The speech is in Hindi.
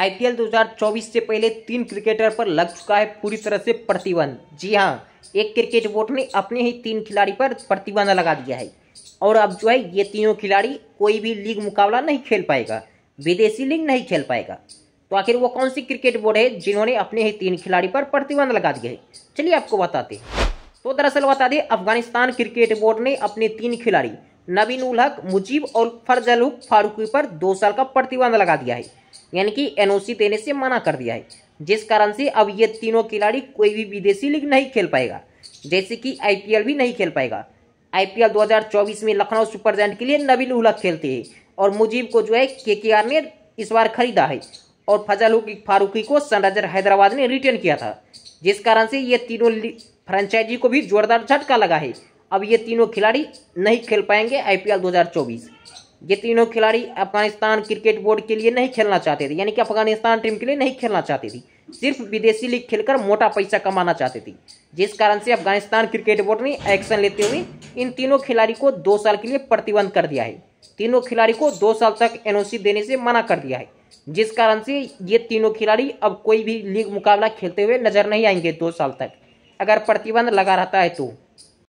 आईपीएल 2024 से पहले तीन क्रिकेटर पर लग चुका है पूरी तरह से प्रतिबंध जी हाँ एक क्रिकेट बोर्ड ने अपने ही तीन खिलाड़ी पर प्रतिबंध लगा दिया है और अब जो है ये तीनों खिलाड़ी कोई भी लीग मुकाबला नहीं खेल पाएगा विदेशी लीग नहीं खेल पाएगा तो आखिर वो कौन सी क्रिकेट बोर्ड है जिन्होंने अपने ही तीन खिलाड़ी पर प्रतिबंध लगा दिया है चलिए आपको बताते तो दरअसल बता दें अफगानिस्तान क्रिकेट बोर्ड ने अपने तीन खिलाड़ी नबीन उल हक मुजीब और फरजल हुक फारूकी पर दो साल का प्रतिबंध लगा दिया है यानी कि एनओसी देने से मना कर दिया है जिस कारण से अब ये तीनों खिलाड़ी कोई भी विदेशी लीग नहीं खेल पाएगा जैसे कि आईपीएल भी नहीं खेल पाएगा आईपीएल 2024 में लखनऊ सुपर जैंट के लिए नबीन उल खेलते हैं और मुजीब को जो है के ने इस बार खरीदा है और फजल हुक फारूकी को सनराइजर हैदराबाद ने रिटर्न किया था जिस कारण से ये तीनों फ्रेंचाइजी को भी जोरदार झटका लगा है अब ये तीनों खिलाड़ी नहीं खेल पाएंगे आईपीएल 2024 ये तीनों खिलाड़ी अफगानिस्तान क्रिकेट बोर्ड के लिए नहीं खेलना चाहते थे यानी कि अफगानिस्तान टीम के लिए नहीं खेलना चाहती थी सिर्फ विदेशी लीग खेलकर मोटा पैसा कमाना चाहती थी जिस कारण से अफगानिस्तान क्रिकेट बोर्ड ने एक्शन लेते हुए इन तीनों खिलाड़ी को दो साल के लिए प्रतिबंध कर दिया है तीनों खिलाड़ी को दो साल तक एनओसी देने से मना कर दिया है जिस कारण से ये तीनों खिलाड़ी अब कोई भी लीग मुकाबला खेलते हुए नजर नहीं आएंगे दो साल तक अगर प्रतिबंध लगा रहता है तो